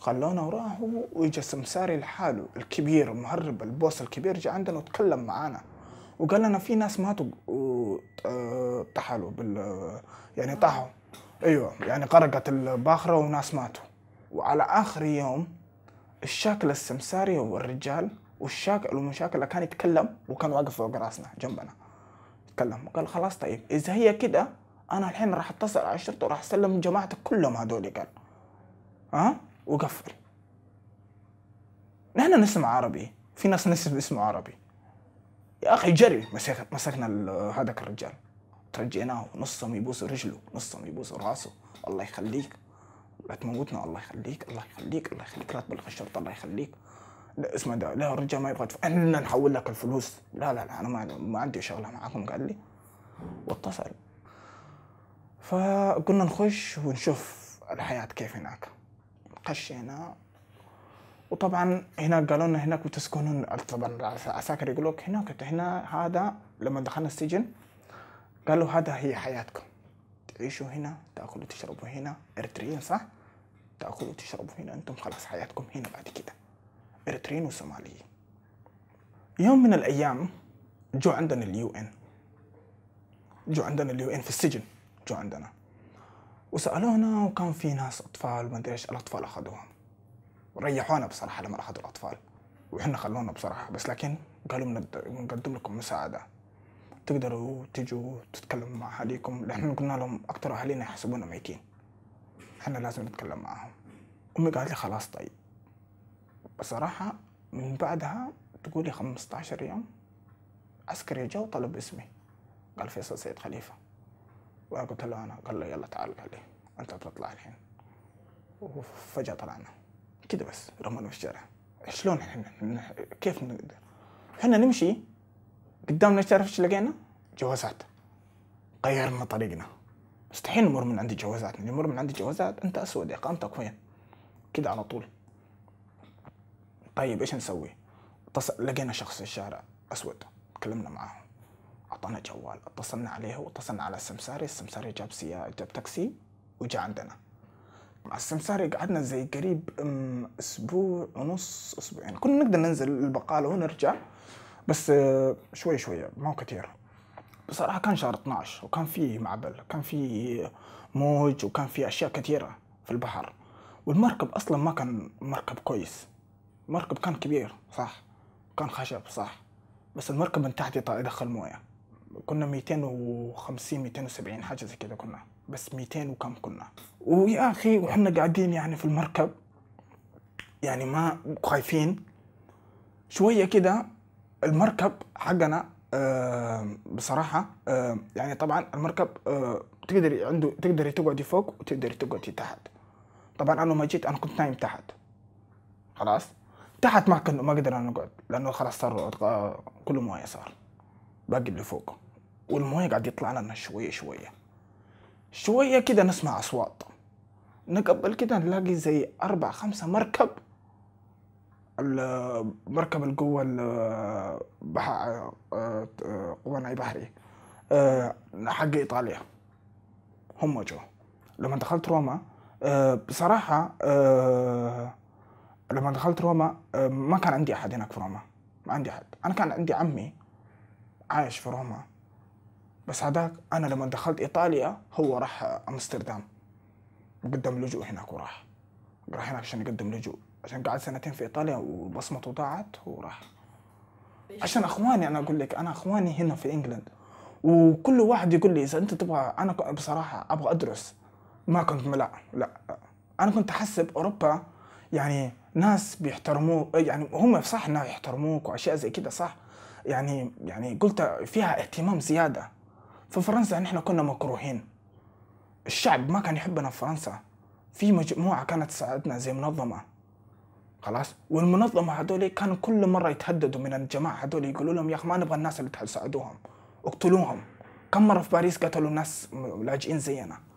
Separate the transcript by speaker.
Speaker 1: خلونا وراحوا واجى السمساري لحاله الكبير المهرب البوس الكبير جاء عندنا وتكلم معانا وقال لنا في ناس ماتوا وطحلوا آه، بال يعني طاحوا ايوه يعني قرقت الباخره وناس ماتوا وعلى اخر يوم الشاكل السمساري والرجال والشاكل المشاكله كان يتكلم وكان واقف فوق راسنا جنبنا يتكلم قال خلاص طيب اذا هي كده انا الحين راح اتصل على الشرطه وراح اسلم جماعتك كلهم هذول قال ها أه؟ وقفل نحن نسمع عربي في ناس نسمع اسمه عربي يا اخي جري مسكنا هذاك الرجال ترجيناه نصهم يبوسوا رجله نصهم يبوسوا راسه الله يخليك لا تموتنا الله يخليك الله يخليك الله يخليك لا تبلغ الشرطه الله يخليك لا اسمه ده لا الرجال ما يبغى احنا انا نحول لك الفلوس لا لا لا انا ما, ما عندي شغله معاكم قال لي واتصل فقلنا نخش ونشوف الحياه كيف هناك قشينا وطبعا هنا قالوا لنا هناك بتسكنون طبعا العساكر يقولوا لك هناك هنا هذا لما دخلنا السجن قالوا هذا هي حياتكم تعيشوا هنا تاكلوا تشربوا هنا اريتريين صح تاكلوا وتشربوا هنا انتم خلاص حياتكم هنا بعد كده اريتريين وصوماليين يوم من الايام جو عندنا اليو ان جو عندنا اليو ان في السجن جو عندنا وسالونا وكان في ناس اطفال ما ادري ايش الاطفال اخذوهم ريحونا بصراحه لما اخذوا الاطفال واحنا خلونا بصراحه بس لكن قالوا بنقدم لكم مساعده تقدروا تجوا تتكلموا مع اهاليكم لان قلنا لهم اكثر اهالينا يحسبونا ميتين احنا لازم نتكلم معاهم امي قالت لي خلاص طيب بصراحه من بعدها تقولي 15 يوم عسكري جاء وطلب اسمي قال فيصل سيد خليفه وقلت له انا قال له يلا تعال قال لي انت بتطلع الحين وفجاه طلعنا كذا بس رمونا في الشارع شلون احنا كيف نقدر احنا نمشي قدامنا تعرف ايش لقينا؟ جوازات غيرنا طريقنا مستحيل نمر من عندي جوازات نمر يعني من عندي جوازات انت اسود اقامتك وين؟ كذا على طول طيب ايش نسوي؟ لقينا شخص في الشارع اسود تكلمنا معاه اعطانا جوال اتصلنا عليه واتصلنا على السمساري السمساري جاب سيارة جاب تاكسي وجاء عندنا مع السمساري قعدنا زي قريب اسبوع ونص اسبوعين يعني كنا نقدر ننزل البقاله ونرجع بس آه، شوي شوي ما كثير بصراحه كان شهر 12 وكان في معبل كان في موج وكان في اشياء كثيره في البحر والمركب اصلا ما كان مركب كويس المركب كان كبير صح كان خشب صح بس المركب من تحت يدخل مويه كنا 250 270 حاجه زي كذا كنا بس 200 وكم كنا ويا اخي وحنا قاعدين يعني في المركب يعني ما خايفين شويه كده المركب حقنا أه بصراحه أه يعني طبعا المركب أه تقدري عنده تقدري تقعدي فوق وتقدري تقعدي تحت طبعا انا ما جيت انا كنت نايم تحت خلاص تحت ما كنت ما قدرنا نقعد لانه خلاص صار آه، كله مويه صار باقي اللي فوق والمويه قاعد يطلع لنا شويه شويه شويه كده نسمع اصوات نقبل كده نلاقي زي أربع خمسة مركب مركب القوة قوة قوة بحري حق إيطاليا هم جو لما دخلت روما آه، بصراحة آه، لما دخلت روما آه، ما كان عندي أحد هناك في روما ما عندي أحد أنا كان عندي عمي عايش في روما بس هذاك انا لما دخلت ايطاليا هو راح امستردام وقدم لجوء هناك وراح راح هناك عشان يقدم لجوء عشان قعد سنتين في ايطاليا وبصمته ضاعت وراح عشان اخواني انا اقول لك انا اخواني هنا في انجلند وكل واحد يقول لي اذا انت تبغى انا بصراحه ابغى ادرس ما كنت لا لا انا كنت احسب اوروبا يعني ناس بيحترموك يعني هم صح انهم يحترموك واشياء زي كده صح يعني يعني قلت فيها اهتمام زياده في فرنسا نحن كنا مكروهين الشعب ما كان يحبنا في فرنسا في مجموعه كانت تساعدنا زي منظمه خلاص والمنظمه هذول كانوا كل مره يتهددوا من الجماعه هذول يقولوا لهم يا اخي ما نبغى الناس اللي تساعدوهم اقتلوهم كم مره في باريس قتلوا ناس لاجئين زينا